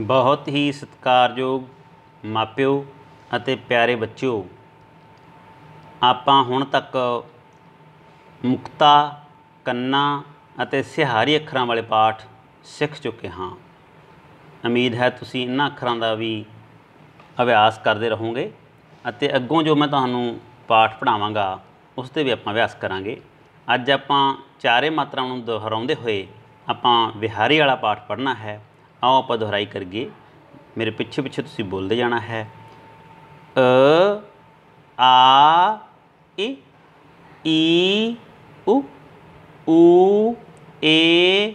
ਬਹੁਤ ਹੀ ਸਤਿਕਾਰਯੋਗ ਮਾਪਿਓ ਅਤੇ ਪਿਆਰੇ ਬੱਚਿਓ ਆਪਾਂ ਹੁਣ ਤੱਕ ਮੁਕਤਾ ਕੰਨਾ ਅਤੇ ਸਿਹਾਰੀ ਅੱਖਰਾਂ ਵਾਲੇ ਪਾਠ ਸਿੱਖ ਚੁੱਕੇ ਹਾਂ ਉਮੀਦ ਹੈ ਤੁਸੀਂ ਇਹਨਾਂ ਅੱਖਰਾਂ ਦਾ ਵੀ ਅਭਿਆਸ ਕਰਦੇ ਰਹੋਗੇ ਅਤੇ ਅੱਗੋਂ ਜੋ ਮੈਂ ਤੁਹਾਨੂੰ ਪਾਠ ਪੜਾਵਾਂਗਾ ਉਸ ਤੇ ਵੀ ਆਪਾਂ ਅਭਿਆਸ ਕਰਾਂਗੇ ਅੱਜ ਆਪਾਂ ਚਾਰੇ ਮਾਤਰਾਵਾਂ ਨੂੰ ਦੁਹਰਾਉਂਦੇ ਹੋਏ ਆਪਾਂ ਵਿਹਾਰੀ ਵਾਲਾ ਪਾਠ ਪੜ੍ਹਨਾ ਹੈ ਆਓ ਆਪਾਂ ਦੁਹਰਾਈ ਕਰੀਏ ਮੇਰੇ ਪਿੱਛੇ ਪਿੱਛੇ ਤੁਸੀਂ ਬੋਲਦੇ ਜਾਣਾ ਹੈ ਅ ਆ ਇ ਈ ਉ ਊ ਏ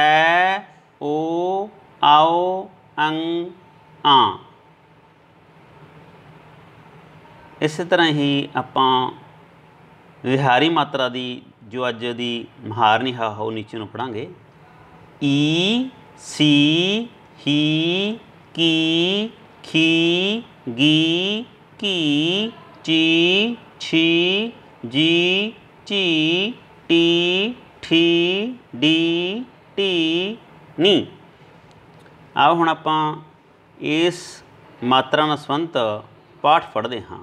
ਐ ਓ ਆਓ ਅੰ ਆ ਇਸੇ ਤਰ੍ਹਾਂ ਹੀ ਆਪਾਂ ਵਿਹਾਰੀ ਮਾਤਰਾ ਦੀ ਜੋ ਅੱਜ ਦੀ ਮਹਾਰਨੀ ਹਾ ਹੋ ਨੀਚੇ ਨੂੰ ਪੜਾਂਗੇ ਈ ਸੀ ਹੀ ਕੀ ਖੀ ਗੀ ਕੀ ਚੀ ਛੀ ਜੀ ਚੀ ਟੀ ਠੀ ਡੀ ਟੀ ਨੀ ਆਓ ਹੁਣ ਆਪਾਂ ਇਸ ਮਾਤਰਾ ਨਾਲ ਸੰਬੰਧ ਪਾਠ ਪੜ੍ਹਦੇ ਹਾਂ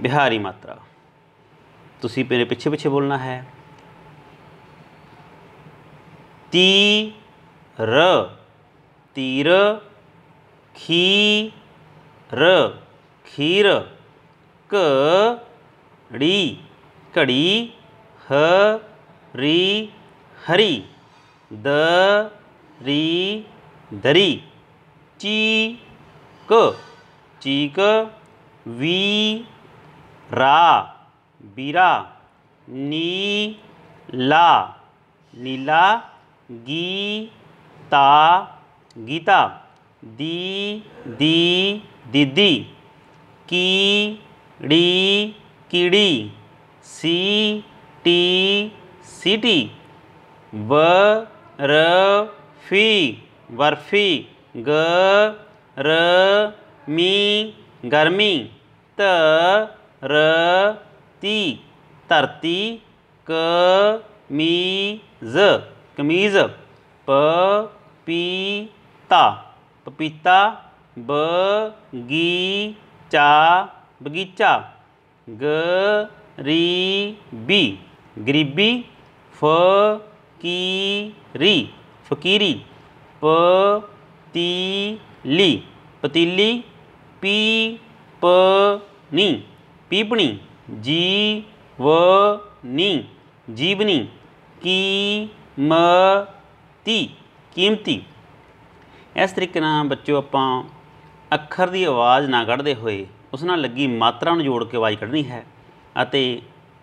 ਬਿਹਾਰੀ ਮਾਤਰਾ ਤੁਸੀਂ ਮੇਰੇ ਪਿੱਛੇ ਪਿੱਛੇ ਬੋਲਣਾ ਹੈ ਤੀ ਰ ਤੀਰ ਖੀ ਰ ਖੀਰ ਕ ੜੀ ਘੜੀ ਹ ਰੀ ਹਰੀ ਦ ਰੀ ਦਰੀ ਚੀ ਕ ਚੀਕ ਵੀ ਰਾ ਬੀਰਾ ਨੀ ਲਾ ਨੀਲਾ गीता गीता दी दी दीदी की डी कीड़ी सी टी सिटी बर्फी बर्फी ग र मी गर्मी त र ती तरती क मी ज कमीज़ पपीता पपीता बगीचा बगीचा गरीबी गरीबी फकीरी फकीरी पतीली पतीली पीपनी पीपनी जीवनी जीवनी की ਮਤੀ ਕੀਮਤੀ ਇਸ ਤਰੀਕੇ ਨਾਲ ਬੱਚਿਓ ਆਪਾਂ ਅੱਖਰ ਦੀ ਆਵਾਜ਼ ਨਾ ਕੱਢਦੇ ਹੋਏ ਉਸ ਨਾਲ ਲੱਗੀ ਮਾਤਰਾ ਨੂੰ ਜੋੜ ਕੇ ਆਵਾਜ਼ ਕੱਢਣੀ ਹੈ ਅਤੇ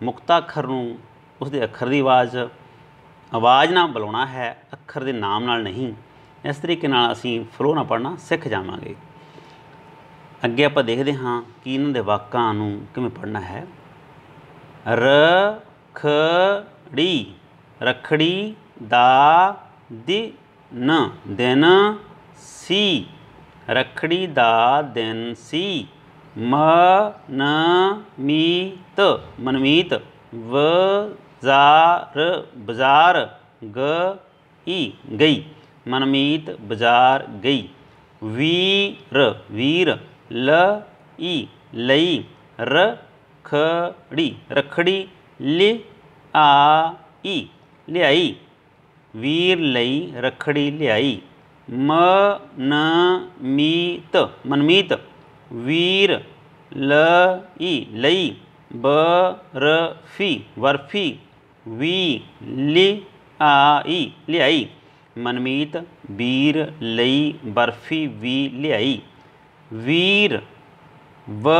ਮੁਕਤਾ ਅੱਖਰ ਨੂੰ ਉਸ ਦੇ ਅੱਖਰ ਦੀ ਆਵਾਜ਼ ਆਵਾਜ਼ ਨਾਲ ਬੁਲਾਉਣਾ ਹੈ ਅੱਖਰ ਦੇ ਨਾਮ ਨਾਲ ਨਹੀਂ ਇਸ ਤਰੀਕੇ ਨਾਲ ਅਸੀਂ ਫਲੋ ਨਾਲ ਪੜਨਾ ਸਿੱਖ ਜਾਵਾਂਗੇ ਅੱਗੇ ਆਪਾਂ ਦੇਖਦੇ ਹਾਂ ਕਿ ਇਹਨਾਂ ਦੇ ਵਾਕਾਂ ਨੂੰ ਕਿਵੇਂ ਪੜਨਾ ਹੈ ਰ ਖ ੜੀ ਰਖੜੀ ਦਾ ਨ ਦਿਨ ਸੀ ਰਖੜੀ ਦਾ ਦਿਨ ਸੀ ਮ ਨ ਮਨਮੀਤ ਵ ਮਨਮੀਤ ਬਜ਼ਾਰ ਬਾਜ਼ਾਰ ਈ ਗਈ ਮਨਮੀਤ ਬਾਜ਼ਾਰ ਗਈ ਵੀ ਰ ਵੀਰ ਲ ਈ ਲਈ ਰ ਖੜੀ ਰਖੜੀ ਆ ਈ ਲਿਆਈ वीर लई रखड़ी लियाई म न मीत मनमीत वीर ल ई लई ब र फी वर्फी वी लि आ ई लियाई मनमीत वीर लई बर्फी वी लियाई वीर व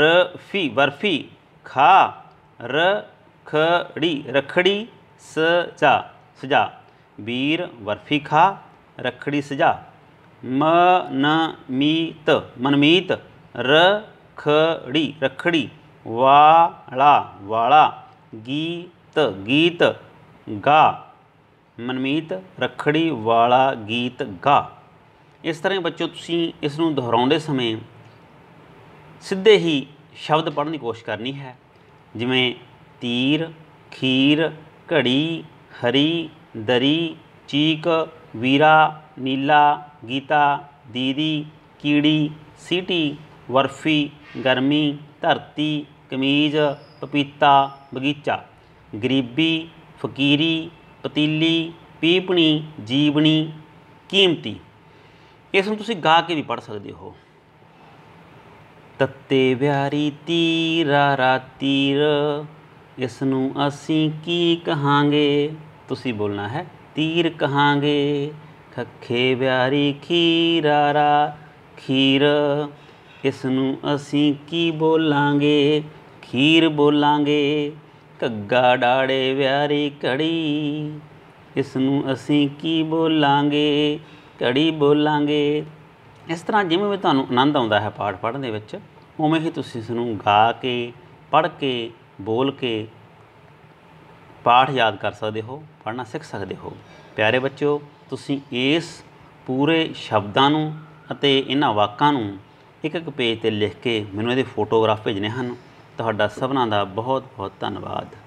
र फी वर्फी खा र खड़ी रखड़ी स सजा ਵੀਰ ਵਰਫੀ ਖਾ ਰਖੜੀ ਸਜਾ ਮਨਮੀਤ ਰ ਖ ੜੀ ਰਖੜੀ ਰਖੜੀ ਵਾਲਾ ਗੀ ਤ ਗੀਤ ਗਾ ਮਨਮੀਤ ਰਖੜੀ ਵਾਲਾ ਗੀਤ ਗਾ ਇਸ ਤਰ੍ਹਾਂ ਬੱਚੋ ਤੁਸੀਂ ਇਸ ਨੂੰ ਦੁਹਰਾਉਂਦੇ ਸਮੇਂ ਸਿੱਧੇ ਹੀ ਸ਼ਬਦ ਪੜਨ ਦੀ ਕੋਸ਼ਿਸ਼ ਕਰਨੀ ਹੈ ਜਿਵੇਂ ਤੀਰ ਖੀਰ ਘੜੀ ਹਰੀ ਦਰੀ ਚੀਕ ਵੀਰਾ ਨੀਲਾ ਗੀਤਾ ਦੀਦੀ ਕੀੜੀ ਸੀਟੀ ਵਰਫੀ ਗਰਮੀ ਧਰਤੀ ਕਮੀਜ਼ ਪਪੀਤਾ ਬਗੀਚਾ ਗਰੀਬੀ ਫਕੀਰੀ ਪਤੀਲੀ ਪੀਪਣੀ ਜੀਵਣੀ ਕੀਮਤੀ ਇਸ ਨੂੰ ਤੁਸੀਂ ਗਾ ਕੇ ਵੀ ਪੜ ਸਕਦੇ ਹੋ ਤੱਤੇ ਵਿਆਰੀ ਤੀਰਾ ਰਾਤੀਰ ਇਸ ਨੂੰ ਅਸੀਂ ਕੀ ਕਹਾਂਗੇ ਤੁਸੀਂ ਬੋਲਣਾ ਹੈ ਤੀਰ ਕਹਾਂਗੇ ਖੱਖੇ ਬਿਆਰੀ ਖੀਰਾਰਾ ਖੀਰ ਇਸ ਨੂੰ ਅਸੀਂ ਕੀ ਬੋਲਾਂਗੇ ਖੀਰ ਬੋਲਾਂਗੇ ਕੱਗਾ ਡਾੜੇ ਵਿਆਰੀ ਕੜੀ ਇਸ ਨੂੰ ਅਸੀਂ ਕੀ ਬੋਲਾਂਗੇ ਕੜੀ ਬੋਲਾਂਗੇ ਇਸ ਤਰ੍ਹਾਂ ਜਿਵੇਂ ਵੀ ਤੁਹਾਨੂੰ ਆਨੰਦ ਆਉਂਦਾ ਹੈ ਪਾਠ ਪੜ੍ਹਨ ਦੇ ਵਿੱਚ ਉਵੇਂ ਹੀ ਤੁਸੀਂ ਇਸ ਨੂੰ ਗਾ ਕੇ ਪੜ੍ਹ ਕੇ ਬੋਲ ਕੇ ਪਾਠ ਯਾਦ ਕਰ ਸਕਦੇ ਹੋ ਪੜ੍ਹਨਾ ਸਿੱਖ ਸਕਦੇ ਹੋ ਪਿਆਰੇ ਬੱਚਿਓ ਤੁਸੀਂ ਇਸ ਪੂਰੇ ਸ਼ਬਦਾਂ ਨੂੰ ਅਤੇ ਇਹਨਾਂ ਵਾਕਾਂ ਨੂੰ ਇੱਕ ਇੱਕ ਪੇਜ ਤੇ ਲਿਖ ਕੇ ਮੈਨੂੰ ਇਹਦੇ ਫੋਟੋਗ੍ਰਾਫ ਭੇਜਨੇ ਹਨ ਤੁਹਾਡਾ ਸਭਨਾਂ ਦਾ ਬਹੁਤ ਬਹੁਤ ਧੰਨਵਾਦ